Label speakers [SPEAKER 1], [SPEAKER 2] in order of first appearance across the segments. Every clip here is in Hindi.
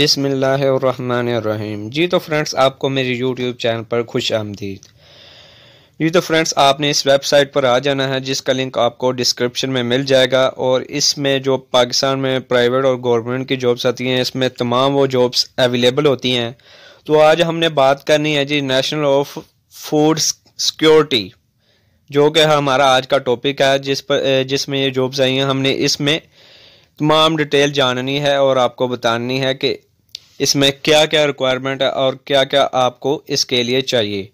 [SPEAKER 1] बिसमीम जी तो फ्रेंड्स आपको मेरे यूट्यूब चैनल पर खुश आमदीद जी तो फ्रेंड्स आपने इस वेबसाइट पर आ जाना है जिसका लिंक आपको डिस्क्रिप्शन में मिल जाएगा और इसमें जो पाकिस्तान में प्राइवेट और गवर्नमेंट की जॉब्स आती हैं इसमें तमाम वो जॉब्स अवेलेबल होती हैं तो आज हमने बात करनी है जी नेशनल ऑफ फूड सिक्योरिटी जो कि हमारा आज का टॉपिक है जिस पर जिसमें ये जॉब्स आई हैं हमने इसमें तमाम डिटेल जाननी है और आपको बतानी है कि इसमें क्या क्या रिक्वायरमेंट है और क्या क्या आपको इसके लिए चाहिए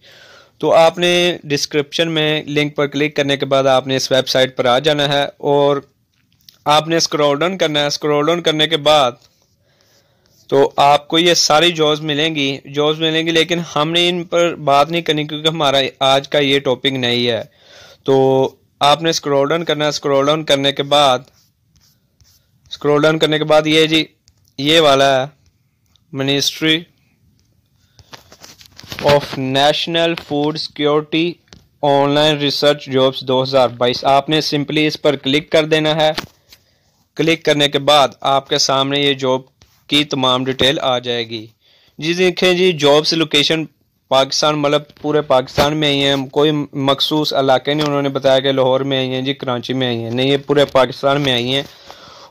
[SPEAKER 1] तो आपने डिस्क्रिप्शन में लिंक पर क्लिक करने के बाद आपने इस वेबसाइट पर आ जाना है और आपने स्क्रॉल डाउन करना है स्क्रॉल डाउन करने के बाद तो आपको ये सारी जॉब्स मिलेंगी जॉब्स मिलेंगी लेकिन हमने इन पर बात नहीं करनी क्योंकि हमारा आज का ये टॉपिक नहीं है तो आपने स्क्रॉल डाउन करना है स्क्रॉल डाउन करने के बाद स्क्रॉल डाउन करने के बाद ये जी ये वाला है ministry of national food security online research jobs 2022 आपने सिंपली इस पर क्लिक कर देना है क्लिक करने के बाद आपके सामने ये जॉब की तमाम डिटेल आ जाएगी जी देखें जी जॉब्स लोकेशन पाकिस्तान मतलब पूरे पाकिस्तान में आई हैं कोई मखसूस इलाके नहीं उन्होंने बताया कि लाहौर में आई हैं जी कराची में आई हैं नहीं ये पूरे पाकिस्तान में आई हैं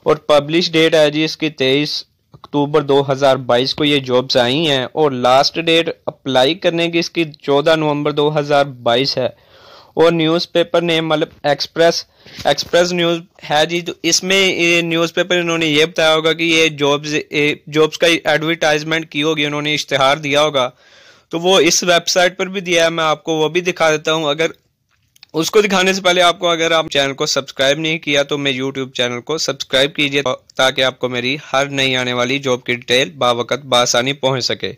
[SPEAKER 1] और पब्लिश डेट है जी इसकी तेईस अक्टूबर 2022 को ये जॉब्स आई हैं और लास्ट डेट अप्लाई करने की इसकी 14 नवंबर 2022 है और न्यूज़पेपर ने मतलब एक्सप्रेस एक्सप्रेस न्यूज़ है जी तो इसमें न्यूज़पेपर इन्होंने ये बताया होगा कि ये जॉब्स जॉब्स का एडवर्टाइजमेंट की होगी उन्होंने इश्तहार दिया होगा तो वो इस वेबसाइट पर भी दिया है मैं आपको वो भी दिखा देता हूँ अगर उसको दिखाने से पहले आपको अगर आप चैनल को सब्सक्राइब नहीं किया तो मेरे यूट्यूब चैनल को सब्सक्राइब कीजिए ताकि आपको मेरी हर नई आने वाली जॉब की डिटेल बावकत बासानी पहुंच सके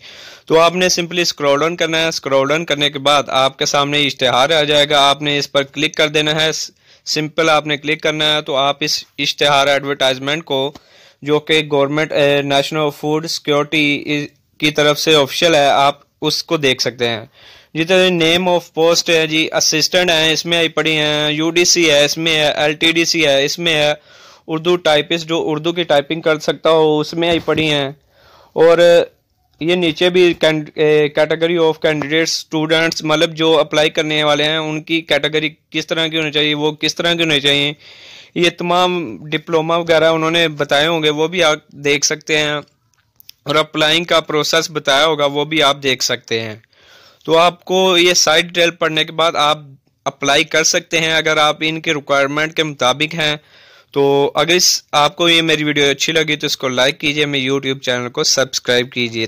[SPEAKER 1] तो आपने सिंपली स्क्रॉल डाउन करना है स्क्रॉल डाउन करने के बाद आपके सामने इश्तेहार आ जाएगा आपने इस पर क्लिक कर देना है सिंपल आपने क्लिक करना है तो आप इस इश्तेहार एडवर्टाइजमेंट को जो कि गवर्नमेंट नेशनल फूड सिक्योरिटी की तरफ से ऑफिशियल है आप उसको देख सकते हैं जितने नेम ऑफ पोस्ट है जी असिस्टेंट है इसमें आई पड़ी हैं यूडीसी है इसमें है एलटीडीसी है इसमें है उर्दू टाइपिस्ट जो उर्दू की टाइपिंग कर सकता हो उसमें आई पड़ी हैं और ये नीचे भी कैटेगरी ऑफ कैंडिडेट्स स्टूडेंट्स मतलब जो अप्लाई करने वाले हैं उनकी कैटेगरी किस तरह की होनी चाहिए वो किस तरह की होनी चाहिए ये तमाम डिप्लोमा वगैरह उन्होंने बताए होंगे वो भी आप देख सकते हैं और अप्लाइंग का प्रोसेस बताया होगा वो भी आप देख सकते हैं तो आपको ये साइट डिटेल पढ़ने के बाद आप अप्लाई कर सकते हैं अगर आप इनके रिक्वायरमेंट के मुताबिक हैं तो अगर इस आपको ये मेरी वीडियो अच्छी लगी तो इसको लाइक कीजिए मेरे यूट्यूब चैनल को सब्सक्राइब कीजिए